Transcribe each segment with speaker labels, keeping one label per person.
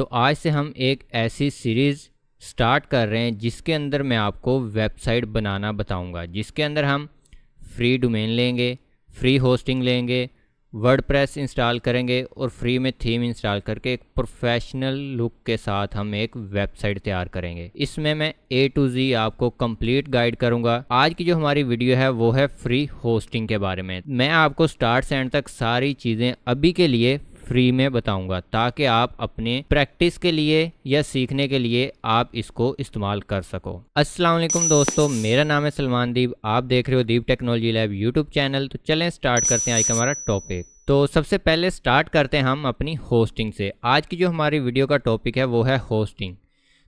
Speaker 1: तो आज से हम एक ऐसी सीरीज़ स्टार्ट कर रहे हैं जिसके अंदर मैं आपको वेबसाइट बनाना बताऊंगा जिसके अंदर हम फ्री डोमेन लेंगे फ्री होस्टिंग लेंगे वर्डप्रेस इंस्टॉल करेंगे और फ्री में थीम इंस्टॉल करके एक प्रोफेशनल लुक के साथ हम एक वेबसाइट तैयार करेंगे इसमें मैं ए टू जी आपको कंप्लीट गाइड करूंगा आज की जो हमारी वीडियो है वो है फ्री होस्टिंग के बारे में मैं आपको स्टार्ट से एंड तक सारी चीज़ें अभी के लिए फ्री में बताऊंगा ताकि आप अपने प्रैक्टिस के लिए या सीखने के लिए आप इसको इस्तेमाल कर सको असलम दोस्तों मेरा नाम है सलमान दीप आप देख रहे हो Deep technology lab YouTube channel तो चलें स्टार्ट करते हैं आज का हमारा टॉपिक तो सबसे पहले स्टार्ट करते हैं हम अपनी होस्टिंग से आज की जो हमारी वीडियो का टॉपिक है वो है होस्टिंग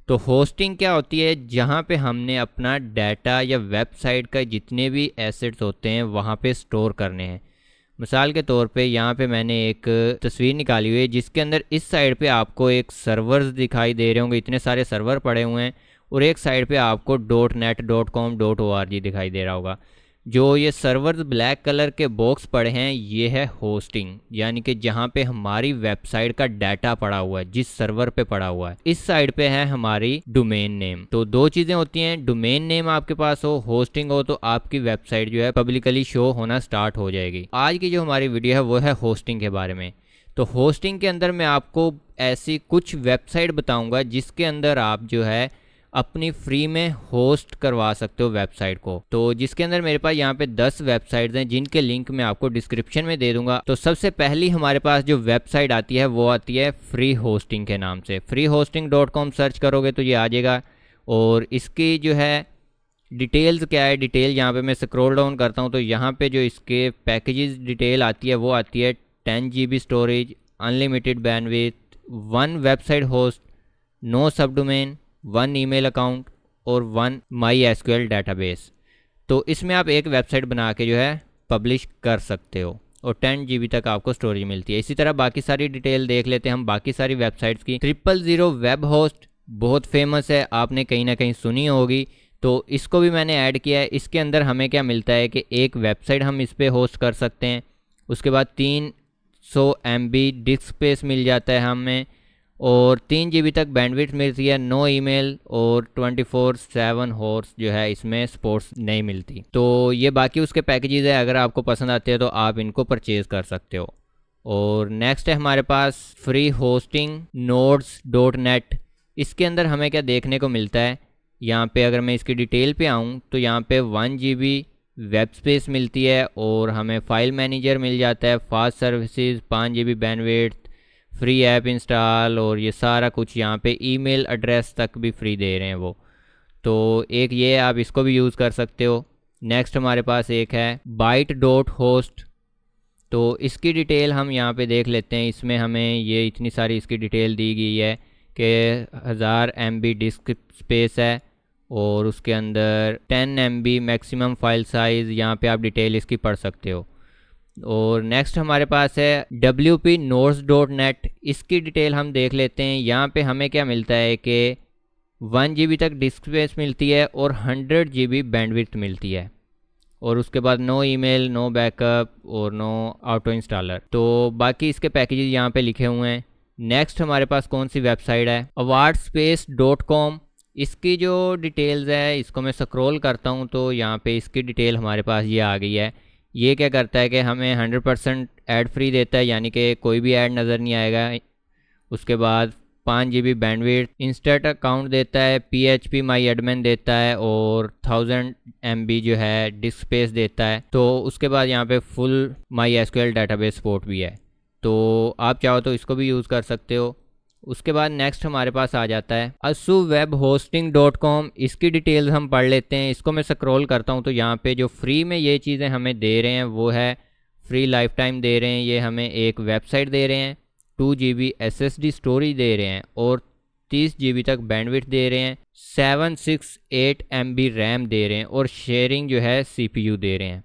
Speaker 1: तो होस्टिंग क्या होती है जहाँ पे हमने अपना डाटा या वेबसाइट का जितने भी एसेट्स होते हैं वहाँ पे स्टोर करने हैं मिसाल के तौर पे यहाँ पे मैंने एक तस्वीर निकाली हुई है जिसके अंदर इस साइड पे आपको एक सर्वर्स दिखाई दे रहे होंगे इतने सारे सर्वर पड़े हुए हैं और एक साइड पे आपको dot net dot com dot O R G दिखाई दे रहा होगा जो ये सर्वर ब्लैक कलर के बॉक्स पड़े हैं ये है होस्टिंग यानी कि जहाँ पे हमारी वेबसाइट का डाटा पड़ा हुआ है जिस सर्वर पे पड़ा हुआ है इस साइड पे है हमारी डोमेन नेम तो दो चीजें होती हैं डोमेन नेम आपके पास हो होस्टिंग हो तो आपकी वेबसाइट जो है पब्लिकली शो होना स्टार्ट हो जाएगी आज की जो हमारी वीडियो है वो है होस्टिंग के बारे में तो होस्टिंग के अंदर मैं आपको ऐसी कुछ वेबसाइट बताऊंगा जिसके अंदर आप जो है अपनी फ्री में होस्ट करवा सकते हो वेबसाइट को तो जिसके अंदर मेरे पास यहाँ पे 10 वेबसाइट्स हैं जिनके लिंक मैं आपको डिस्क्रिप्शन में दे दूंगा तो सबसे पहली हमारे पास जो वेबसाइट आती है वो आती है फ्री होस्टिंग के नाम से free hosting dot com search करोगे तो ये आ जाएगा और इसकी जो है डिटेल्स क्या है डिटेल यहाँ पे मैं स्क्रोल डाउन करता हूँ तो यहाँ पे जो इसके पैकेजेस डिटेल आती है वो आती है ten G storage unlimited bandwidth one website host no sub domain one email account और वन माई एसक्यूएल डेटाबेस तो इसमें आप एक वेबसाइट बना के जो है पब्लिश कर सकते हो और टेन जी तक आपको स्टोरेज मिलती है इसी तरह बाकी सारी डिटेल देख लेते हैं हम बाकी सारी वेबसाइट्स की ट्रिपल ज़ीरो वेब होस्ट बहुत फेमस है आपने कहीं ना कहीं सुनी होगी तो इसको भी मैंने ऐड किया है इसके अंदर हमें क्या मिलता है कि एक वेबसाइट हम इस पर होस्ट कर सकते हैं उसके बाद तीन सौ एम बी डिस्क स्पेस मिल जाता है हमें और तीन जी तक बैंडविड्थ मिलती है नो ईमेल और ट्वेंटी फोर सेवन हॉर्स जो है इसमें स्पोर्ट्स नहीं मिलती तो ये बाकी उसके पैकेजेस है अगर आपको पसंद आते हैं तो आप इनको परचेज़ कर सकते हो और नेक्स्ट है हमारे पास free hosting notes dot net इसके अंदर हमें क्या देखने को मिलता है यहाँ पे अगर मैं इसकी डिटेल पे आऊँ तो यहाँ पे वन जी वेब स्पेस मिलती है और हमें फ़ाइल मैनेजर मिल जाता है फास्ट सर्विसेज पाँच G B bandwidth free app install और ये सारा कुछ यहाँ पे ईमेल एड्रेस तक भी फ्री दे रहे हैं वो तो एक ये आप इसको भी यूज़ कर सकते हो नेक्स्ट हमारे पास एक है बाइट डॉट होस्ट तो इसकी डिटेल हम यहाँ पे देख लेते हैं इसमें हमें ये इतनी सारी इसकी डिटेल दी गई है कि हज़ार एम बी डिस्क स्पेस है और उसके अंदर 10 M B maximum file size यहाँ पे आप डिटेल इसकी पढ़ सकते हो और नेक्स्ट हमारे पास है डब्ल्यू पी डॉट नेट इसकी डिटेल हम देख लेते हैं यहाँ पे हमें क्या मिलता है कि वन जी तक डिस्क स्पेस मिलती है और हंड्रेड जी बी बैंडविथ मिलती है और उसके बाद नो ईमेल नो बैकअप और नो ऑटो इंस्टॉलर तो बाकी इसके पैकेजेस यहाँ पे लिखे हुए हैं नेक्स्ट हमारे पास कौन सी वेबसाइट है अवार्ड स्पेस डॉट कॉम इसकी जो डिटेल्स है इसको मैं स्क्रॉल करता हूँ तो यहाँ पे इसकी डिटेल हमारे पास ये आ गई है ये क्या करता है कि हमें हंड्रेड परसेंट एड फ्री देता है यानी कि कोई भी ऐड नज़र नहीं आएगा उसके बाद पाँच G B bandwidth instant account देता है P H P my admin देता है और थाउजेंड एम बी जो है डिस्क स्पेस देता है तो उसके बाद यहाँ पे full my S Q L database support भी है तो आप चाहो तो इसको भी यूज़ कर सकते हो उसके बाद नेक्स्ट हमारे पास आ जाता है असु वेब होस्टिंग डॉट कॉम इसकी डिटेल्स हम पढ़ लेते हैं इसको मैं स्क्रॉल करता हूँ तो यहाँ पे जो फ्री में ये चीज़ें हमें दे रहे हैं वो है फ्री लाइफ टाइम दे रहे हैं ये हमें एक वेबसाइट दे रहे हैं two G B S S D storage दे रहे हैं और तीस जी तक बैंडविड्थ दे रहे हैं seven six eight M B RAM दे रहे हैं और शेयरिंग जो है सी पी यू दे रहे हैं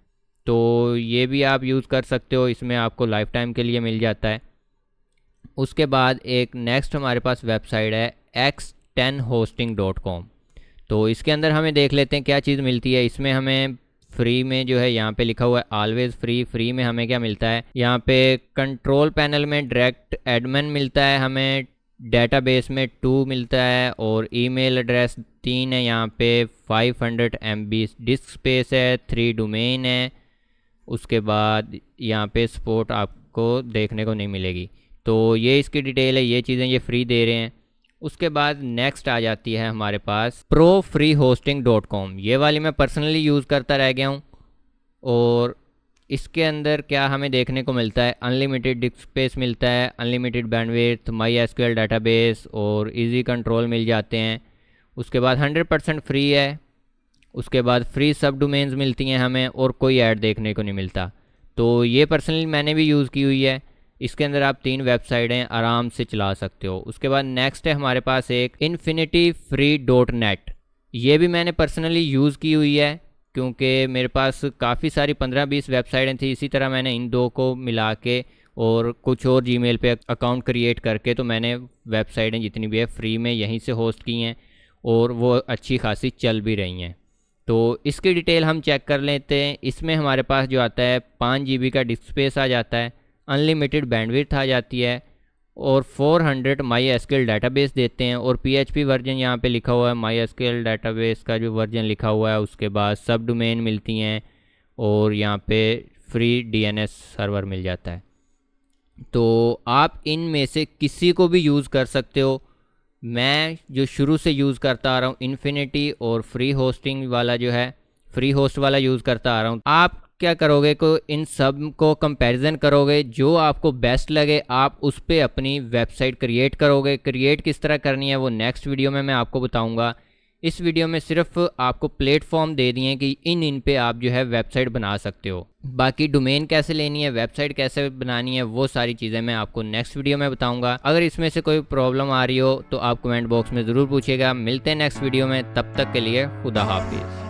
Speaker 1: तो ये भी आप यूज़ कर सकते हो इसमें आपको लाइफ टाइम के लिए मिल जाता है उसके बाद एक नेक्स्ट हमारे पास वेबसाइट है X ten hosting dot com तो इसके अंदर हमें देख लेते हैं क्या चीज़ मिलती है इसमें हमें फ्री में जो है यहाँ पे लिखा हुआ है ऑलवेज फ्री फ्री में हमें क्या मिलता है यहाँ पे कंट्रोल पैनल में डायरेक्ट एडमिन मिलता है हमें डेटाबेस में टू मिलता है और ईमेल एड्रेस तीन है यहाँ पे 500 हंड्रेड एम डिस्क स्पेस है थ्री डोमेन है उसके बाद यहाँ पे सपोर्ट आपको देखने को नहीं मिलेगी तो ये इसकी डिटेल है ये चीज़ें ये फ्री दे रहे हैं उसके बाद नेक्स्ट आ जाती है हमारे पास pro free hosting dot com ये वाली मैं पर्सनली यूज़ करता रह गया हूँ और इसके अंदर क्या हमें देखने को मिलता है अनलिमिटेड डिस्क स्पेस मिलता है unlimited bandwidth my S base और इजी कंट्रोल मिल जाते हैं उसके बाद हंड्रेड परसेंट फ्री है उसके बाद फ्री सब डोमेन्स मिलती हैं हमें और कोई ऐड देखने को नहीं मिलता तो ये पर्सनली मैंने भी यूज़ की हुई है इसके अंदर आप तीन वेबसाइटें आराम से चला सकते हो उसके बाद नेक्स्ट है हमारे पास एक इन्फिनिटी फ्री डॉट नेट ये भी मैंने पर्सनली यूज़ की हुई है क्योंकि मेरे पास काफ़ी सारी पंद्रह बीस वेबसाइटें थी इसी तरह मैंने इन दो को मिला के और कुछ और मेल पर अकाउंट क्रिएट करके तो मैंने वेबसाइटें जितनी भी है फ्री में यहीं से होस्ट की हैं और वो अच्छी खासी चल भी रही हैं तो इसकी डिटेल हम चेक कर लेते हैं इसमें हमारे पास जो आता है पाँच जी का डिस्क स्पेस आ जाता है अनलिमिटेड बैंडविड्थ आ जाती है और 400 हंड्रेड माई एसकेल डाटाबेस देते हैं और पी एच पी वर्जन यहाँ पे लिखा हुआ है माई एसकेल डाटाबेस का जो वर्जन लिखा हुआ है उसके बाद सब डोमेन मिलती हैं और यहाँ पे फ्री डीएनएस सर्वर मिल जाता है तो आप इन में से किसी को भी यूज़ कर सकते हो मैं जो शुरू से यूज़ करता आ रहा हूँ इन्फिनिटी और फ्री होस्टिंग वाला जो है फ्री होस्ट वाला यूज़ करता आ रहा हूँ आप क्या करोगे को इन सब को कंपैरिजन करोगे जो आपको बेस्ट लगे आप उस पर अपनी वेबसाइट क्रिएट करोगे क्रिएट किस तरह करनी है वो नेक्स्ट वीडियो में मैं आपको बताऊंगा इस वीडियो में सिर्फ आपको प्लेटफॉर्म दे दिए कि इन इन पे आप जो है वेबसाइट बना सकते हो बाकी डोमेन कैसे लेनी है वेबसाइट कैसे बनानी है वो सारी चीज़ें मैं आपको नेक्स्ट वीडियो में बताऊंगा अगर इसमें से कोई प्रॉब्लम आ रही हो तो आप कमेंट बॉक्स में ज़रूर पूछिएगा मिलते हैं नेक्स्ट वीडियो में तब तक के लिए खुदा हाफिज़